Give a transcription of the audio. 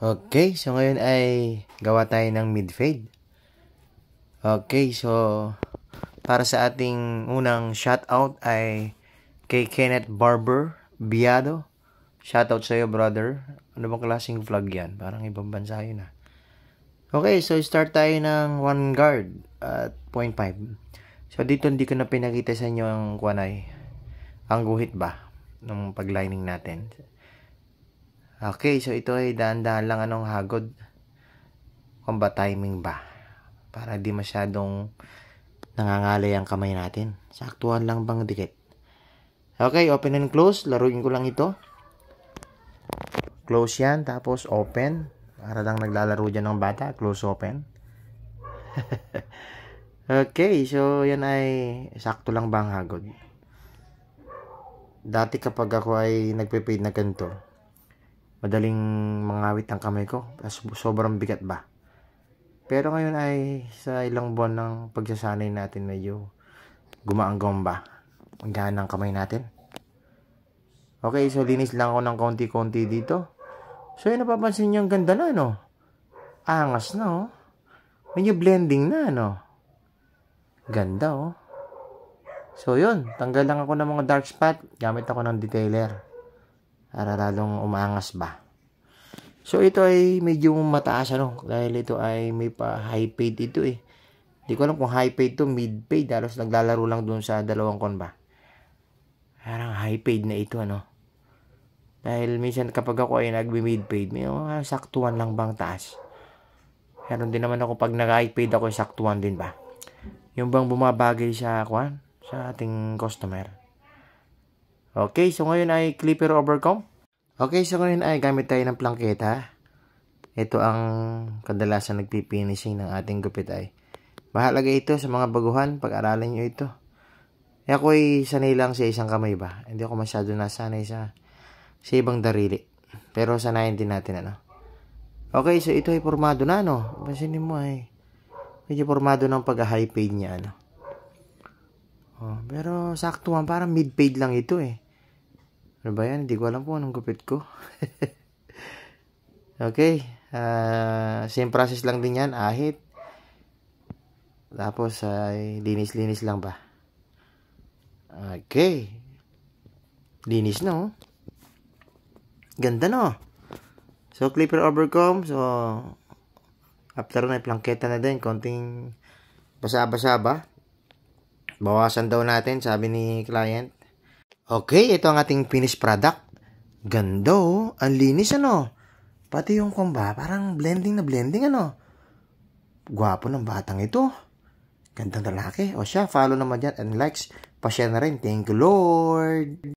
Okay, so ngayon ay gawa tayo ng mid-fade. Okay, so para sa ating unang shoutout ay kay Kenneth Barber Biado. Shoutout iyo, brother. Ano bang klaseng vlog yan? Parang ibang bansa yun ah. Okay, so start tayo ng 1 guard at 0.5. So dito hindi ko na pinakita sa inyo ang kuwanay. Ang guhit ba ng paglining natin. Okay, so ito ay dahan-dahan lang anong hagod. Kung ba timing ba? Para di masyadong nangangalay ang kamay natin. Saktuhan lang bang dikit. Okay, open and close. Laruin ko lang ito. Close yan, tapos open. Para lang naglalaro dyan ng bata. Close, open. okay, so yan ay sakto lang bang hagod. Dati kapag ako ay nagpe-paid na ganito, madaling mangawit ang kamay ko. Sobrang bigat ba? Pero ngayon ay sa ilang buwan ng pagsasanay natin medyo gumaanggong ba? Ang ng kamay natin. Okay, so linis lang ako ng konti-konti dito. So yun, napapansin nyo ang ganda na, no? Angas na, oh. Medyo blending na, no? Ganda, oh. So yun, tanggal lang ako ng mga dark spot. Gamit ako ng detailer para lalong umangas ba. So ito ay medyo mataas ano dahil ito ay may pa high paid ito eh. Hindi ko alam kung high paid to mid paid halos naglalaro lang doon sa dalawang kon ba. Parang high paid na ito ano. Dahil minsan kapag ako ay nagbi-mid paid, may oh, saktuan lang bang taas. Pero hindi naman ako pag nag-high paid ako saktuan din ba. Yung bang bumabagay sa kwan sa ating customer. Okay, so ngayon ay clipper overcomb. Okay, so ngayon ay gamit tayo ng plangketa. Ito ang kadalasan nagpipinishing ng ating gupit ay. Mahalaga ito sa mga baguhan, pag-aralan nyo ito. E eh, ako ay sanay lang sa isang kamay ba? Hindi ako masyado nasanay sa, sa ibang darili. Pero sanayin din natin ano. Okay, so ito ay formado na no. Pansinin mo ay medyo formado ng pag-high paid niya ano. Oh, pero saktuhan, parang mid-paid lang ito eh. Ano ba yan? Hindi ko alam po anong gupit ko. okay. Uh, same process lang din yan. Ahit. Tapos ay uh, linis-linis lang ba? Okay. Linis no. Ganda no. So clipper overcome. So after na plangketa na din konting basa-basa ba? Bawasan daw natin, sabi ni client. Okay, ito ang ating finished product. Gando, oh. Ang linis ano. Pati yung kumba, parang blending na blending ano. Gwapo ng batang ito. Gandang lalaki. O siya, follow naman dyan and likes. Pashare na rin. Thank you, Lord.